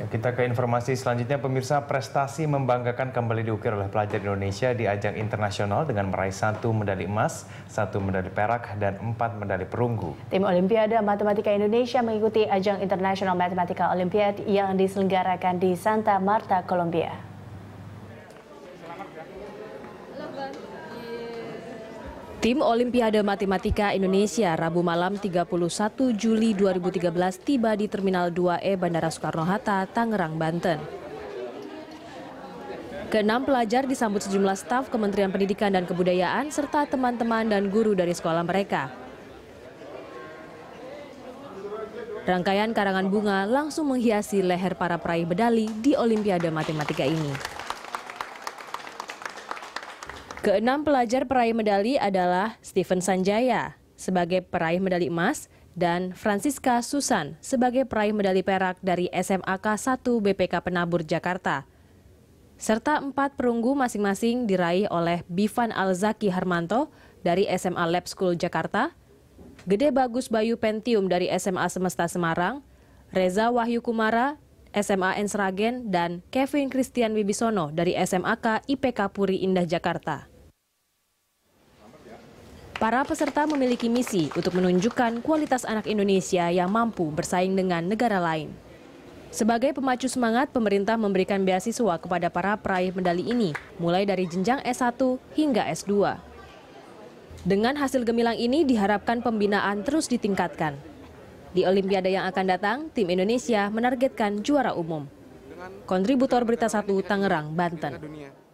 Ya, kita ke informasi selanjutnya, pemirsa prestasi membanggakan kembali diukir oleh pelajar Indonesia di ajang internasional dengan meraih satu medali emas, satu medali perak, dan empat medali perunggu. Tim Olimpiade Matematika Indonesia mengikuti ajang International Mathematical Olympiad yang diselenggarakan di Santa Marta, Kolombia. Tim Olimpiade Matematika Indonesia Rabu malam 31 Juli 2013 tiba di Terminal 2E Bandara Soekarno-Hatta, Tangerang, Banten. Keenam pelajar disambut sejumlah staf Kementerian Pendidikan dan Kebudayaan serta teman-teman dan guru dari sekolah mereka. Rangkaian karangan bunga langsung menghiasi leher para peraih medali di Olimpiade Matematika ini. Keenam pelajar peraih medali adalah Steven Sanjaya sebagai peraih medali emas dan Francisca Susan sebagai peraih medali perak dari SMAK 1 BPK Penabur Jakarta. Serta empat perunggu masing-masing diraih oleh Bivan Alzaki Harmanto dari SMA Lab School Jakarta, Gede Bagus Bayu Pentium dari SMA Semesta Semarang, Reza Wahyu Kumara SMA N Sragen dan Kevin Christian Wibisono dari SMAK IPK Puri Indah Jakarta. Para peserta memiliki misi untuk menunjukkan kualitas anak Indonesia yang mampu bersaing dengan negara lain. Sebagai pemacu semangat, pemerintah memberikan beasiswa kepada para peraih medali ini, mulai dari jenjang S1 hingga S2. Dengan hasil gemilang ini diharapkan pembinaan terus ditingkatkan. Di Olimpiade yang akan datang, tim Indonesia menargetkan juara umum. Kontributor Berita Satu Tangerang, Banten.